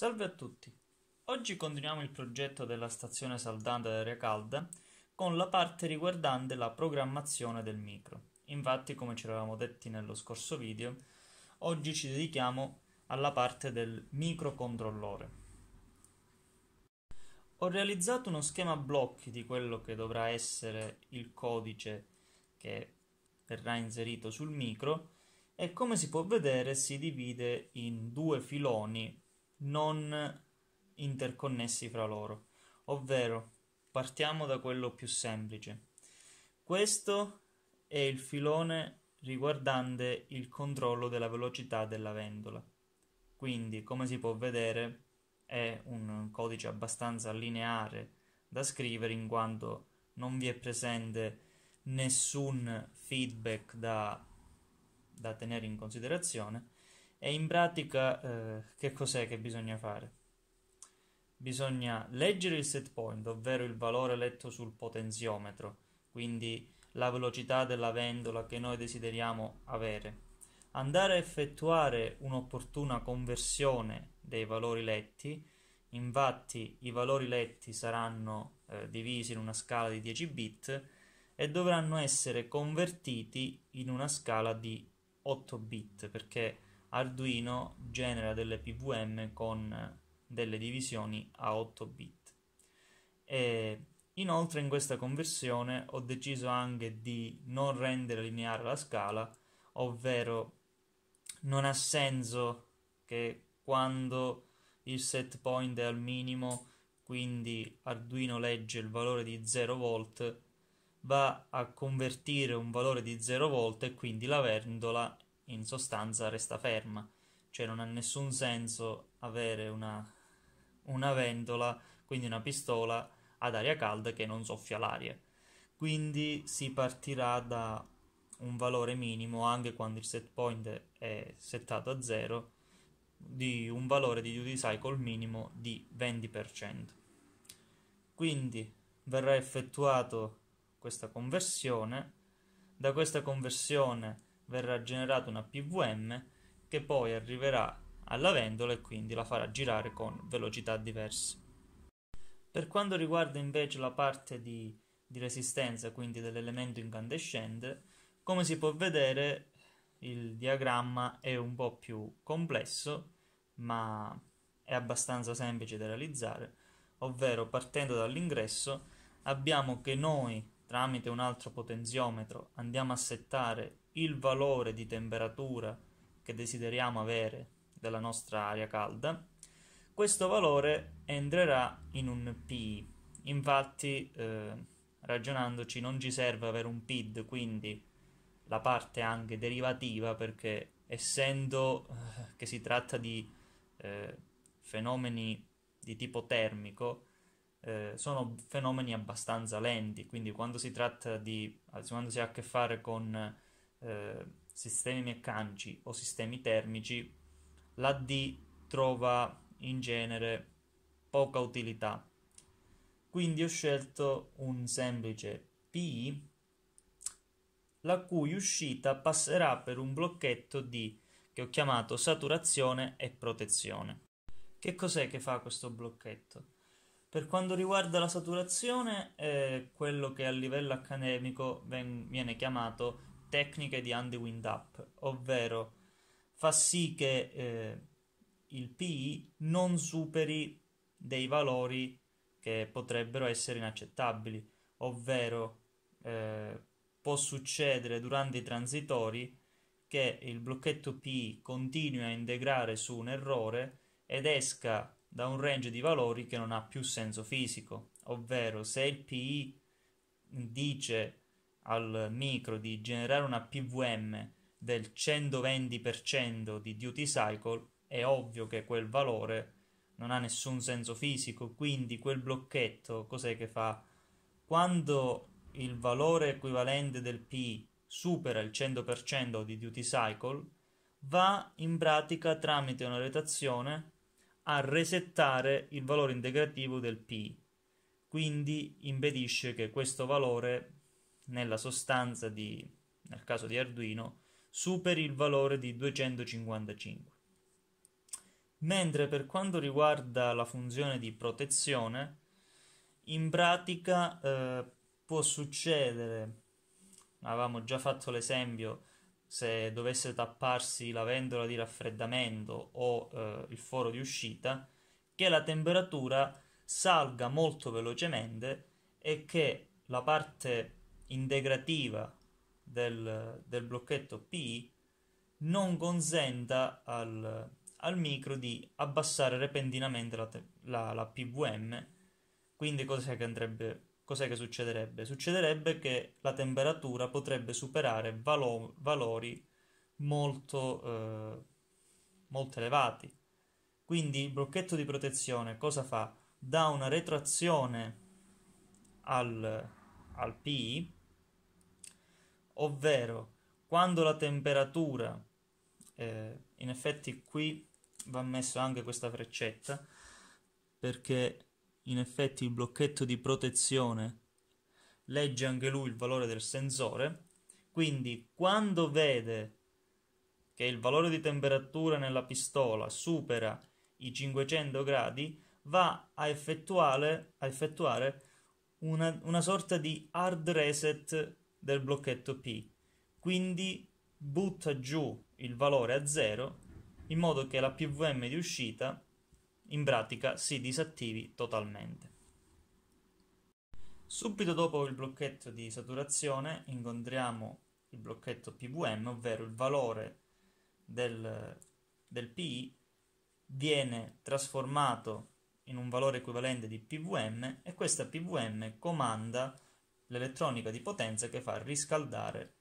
Salve a tutti! Oggi continuiamo il progetto della stazione saldante d'aria calda con la parte riguardante la programmazione del micro. Infatti, come ci eravamo detti nello scorso video, oggi ci dedichiamo alla parte del microcontrollore. Ho realizzato uno schema blocchi di quello che dovrà essere il codice che verrà inserito sul micro e come si può vedere si divide in due filoni non interconnessi fra loro. Ovvero, partiamo da quello più semplice. Questo è il filone riguardante il controllo della velocità della vendola. Quindi, come si può vedere, è un codice abbastanza lineare da scrivere in quanto non vi è presente nessun feedback da, da tenere in considerazione e in pratica eh, che cos'è che bisogna fare? Bisogna leggere il set point, ovvero il valore letto sul potenziometro, quindi la velocità della vendola che noi desideriamo avere. Andare a effettuare un'opportuna conversione dei valori letti, infatti i valori letti saranno eh, divisi in una scala di 10 bit e dovranno essere convertiti in una scala di 8 bit perché Arduino genera delle PVM con delle divisioni a 8 bit. E inoltre in questa conversione ho deciso anche di non rendere lineare la scala, ovvero non ha senso che quando il set point è al minimo, quindi Arduino legge il valore di 0 volt, va a convertire un valore di 0 volt e quindi la vendola in sostanza resta ferma, cioè non ha nessun senso avere una, una ventola, quindi una pistola ad aria calda che non soffia l'aria. Quindi si partirà da un valore minimo anche quando il set point è settato a 0 di un valore di duty cycle minimo di 20%. Quindi verrà effettuata questa conversione, da questa conversione verrà generata una PVM che poi arriverà alla vendola e quindi la farà girare con velocità diverse. Per quanto riguarda invece la parte di, di resistenza, quindi dell'elemento incandescente, come si può vedere il diagramma è un po' più complesso, ma è abbastanza semplice da realizzare, ovvero partendo dall'ingresso abbiamo che noi tramite un altro potenziometro andiamo a settare il valore di temperatura che desideriamo avere della nostra aria calda, questo valore entrerà in un PI. Infatti, eh, ragionandoci, non ci serve avere un PID, quindi la parte anche derivativa, perché essendo eh, che si tratta di eh, fenomeni di tipo termico, eh, sono fenomeni abbastanza lenti, quindi quando si tratta di quando si ha a che fare con eh, sistemi meccanici o sistemi termici, la D trova in genere poca utilità. Quindi ho scelto un semplice P la cui uscita passerà per un blocchetto di che ho chiamato saturazione e protezione. Che cos'è che fa questo blocchetto? Per quanto riguarda la saturazione, è eh, quello che a livello accademico viene chiamato tecniche di Andy Windup, ovvero fa sì che eh, il PI non superi dei valori che potrebbero essere inaccettabili, ovvero eh, può succedere durante i transitori che il blocchetto PI continui a integrare su un errore ed esca da un range di valori che non ha più senso fisico, ovvero se il PI dice al micro di generare una PVM del 120% di duty cycle, è ovvio che quel valore non ha nessun senso fisico, quindi quel blocchetto cos'è che fa? Quando il valore equivalente del P supera il 100% di duty cycle, va in pratica tramite una rotazione a resettare il valore integrativo del P, quindi impedisce che questo valore nella sostanza di, nel caso di Arduino, superi il valore di 255. Mentre per quanto riguarda la funzione di protezione, in pratica eh, può succedere, avevamo già fatto l'esempio, se dovesse tapparsi la ventola di raffreddamento o eh, il foro di uscita, che la temperatura salga molto velocemente e che la parte integrativa del, del blocchetto P non consenta al, al, micro di abbassare repentinamente la, la, la PVM. Quindi cos'è che, andrebbe, cos'è che succederebbe? Succederebbe che la temperatura potrebbe superare valo, valori molto, eh, molto elevati. Quindi il blocchetto di protezione cosa fa? Dà una retrazione al, al P ovvero quando la temperatura, eh, in effetti qui va messo anche questa freccetta, perché in effetti il blocchetto di protezione legge anche lui il valore del sensore, quindi quando vede che il valore di temperatura nella pistola supera i 500 gradi, va a effettuare, a effettuare una, una sorta di hard reset del blocchetto P. Quindi butta giù il valore a 0 in modo che la PVM di uscita in pratica si disattivi totalmente. Subito dopo il blocchetto di saturazione incontriamo il blocchetto PVM, ovvero il valore del, del PI viene trasformato in un valore equivalente di PVM e questa PVM comanda l'elettronica di potenza che fa riscaldare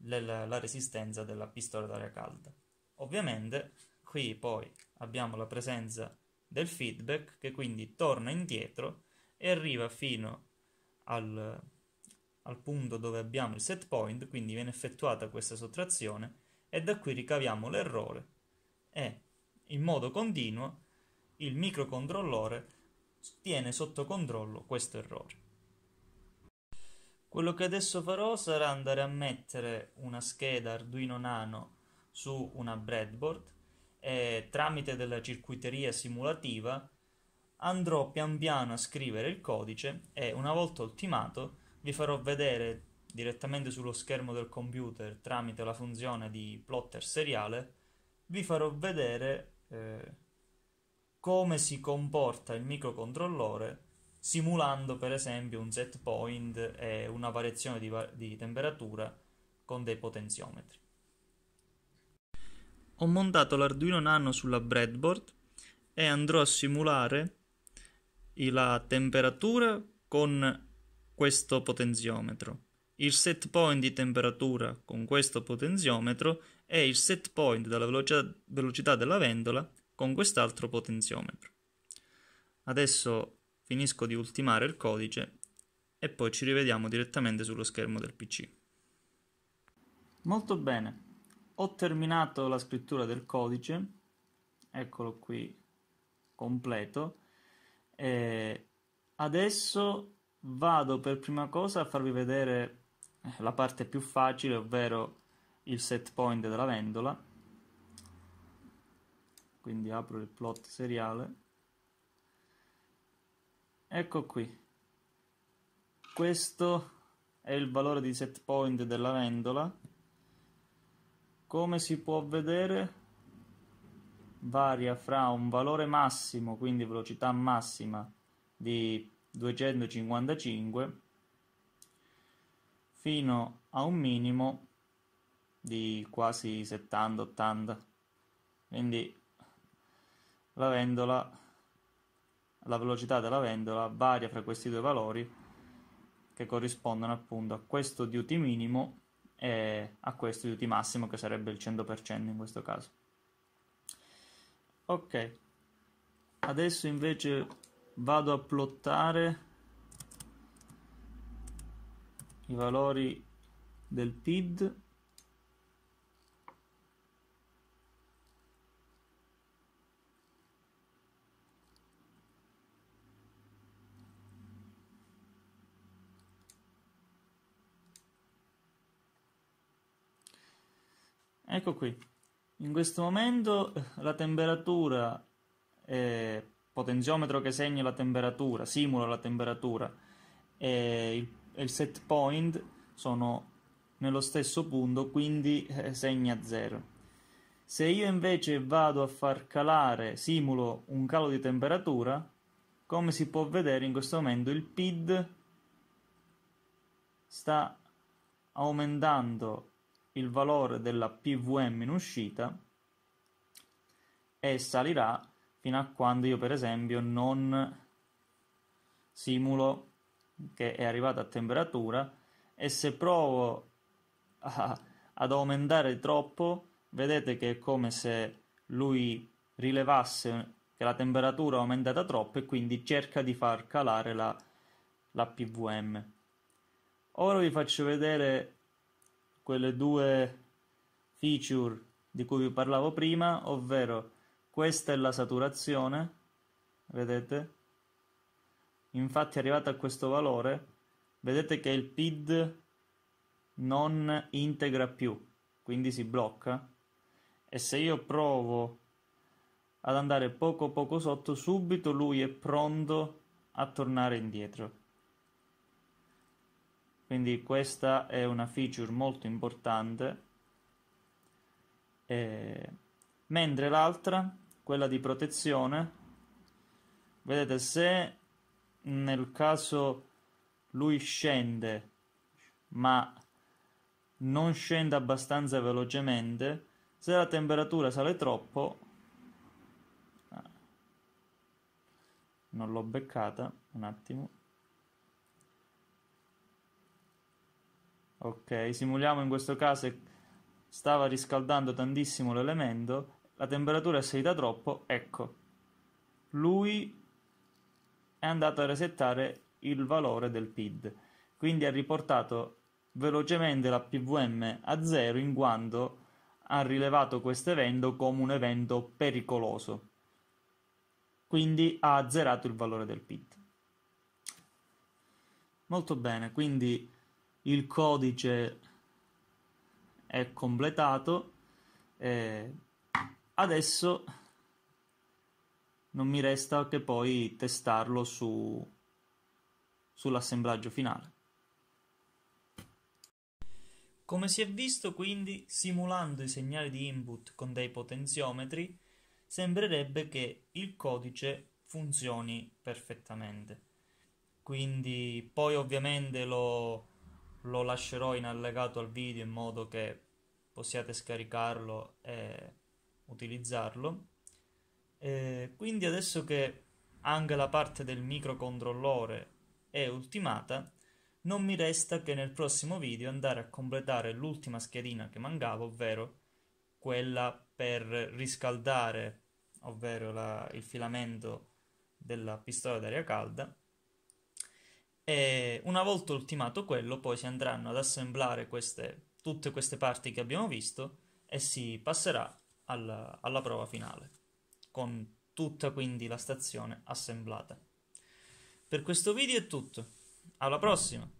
la resistenza della pistola d'aria calda. Ovviamente qui poi abbiamo la presenza del feedback che quindi torna indietro e arriva fino al, al punto dove abbiamo il set point, quindi viene effettuata questa sottrazione e da qui ricaviamo l'errore e in modo continuo il microcontrollore tiene sotto controllo questo errore. Quello che adesso farò sarà andare a mettere una scheda Arduino Nano su una breadboard e tramite della circuiteria simulativa andrò pian piano a scrivere il codice e una volta ultimato vi farò vedere direttamente sullo schermo del computer tramite la funzione di plotter seriale vi farò vedere eh, come si comporta il microcontrollore simulando per esempio un set point e una variazione di, di temperatura con dei potenziometri. Ho montato l'Arduino Nano sulla breadboard e andrò a simulare la temperatura con questo potenziometro, il set point di temperatura con questo potenziometro e il set point della velocità, velocità della ventola con quest'altro potenziometro. Adesso finisco di ultimare il codice e poi ci rivediamo direttamente sullo schermo del PC. Molto bene, ho terminato la scrittura del codice, eccolo qui completo, e adesso vado per prima cosa a farvi vedere eh, la parte più facile, ovvero il set point della vendola, quindi apro il plot seriale Ecco qui. Questo è il valore di set point della vendola. Come si può vedere, varia fra un valore massimo, quindi velocità massima di 255 fino a un minimo di quasi 70-80. Quindi la vendola la velocità della vendola varia fra questi due valori che corrispondono appunto a questo duty minimo e a questo duty massimo che sarebbe il 100% in questo caso. Ok, adesso invece vado a plottare i valori del PID Ecco qui. In questo momento eh, la temperatura, eh, potenziometro che segna la temperatura, simula la temperatura e il, il set point sono nello stesso punto, quindi eh, segna 0. Se io invece vado a far calare, simulo un calo di temperatura, come si può vedere in questo momento il PID sta aumentando il valore della pvm in uscita e salirà fino a quando io per esempio non simulo che è arrivata a temperatura e se provo a, ad aumentare troppo vedete che è come se lui rilevasse che la temperatura è aumentata troppo e quindi cerca di far calare la, la PVM. Ora vi faccio vedere quelle due feature di cui vi parlavo prima, ovvero questa è la saturazione, vedete? Infatti arrivata a questo valore, vedete che il PID non integra più, quindi si blocca. E se io provo ad andare poco poco sotto, subito lui è pronto a tornare indietro quindi questa è una feature molto importante eh, mentre l'altra quella di protezione vedete se nel caso lui scende ma non scende abbastanza velocemente se la temperatura sale troppo ah, non l'ho beccata un attimo Ok, simuliamo in questo caso stava riscaldando tantissimo l'elemento, la temperatura è salita troppo, ecco, lui è andato a resettare il valore del PID, quindi ha riportato velocemente la PVM a zero in quanto ha rilevato questo evento come un evento pericoloso, quindi ha azzerato il valore del PID. Molto bene, quindi il codice è completato e adesso non mi resta che poi testarlo su, sull'assemblaggio finale come si è visto quindi simulando i segnali di input con dei potenziometri sembrerebbe che il codice funzioni perfettamente quindi poi ovviamente lo lo lascerò in allegato al video in modo che possiate scaricarlo e utilizzarlo. E quindi adesso che anche la parte del microcontrollore è ultimata, non mi resta che nel prossimo video andare a completare l'ultima schedina che mancava, ovvero quella per riscaldare, ovvero la, il filamento della pistola d'aria calda e una volta ultimato quello, poi si andranno ad assemblare queste, tutte queste parti che abbiamo visto e si passerà alla, alla prova finale, con tutta quindi la stazione assemblata. Per questo video è tutto, alla prossima!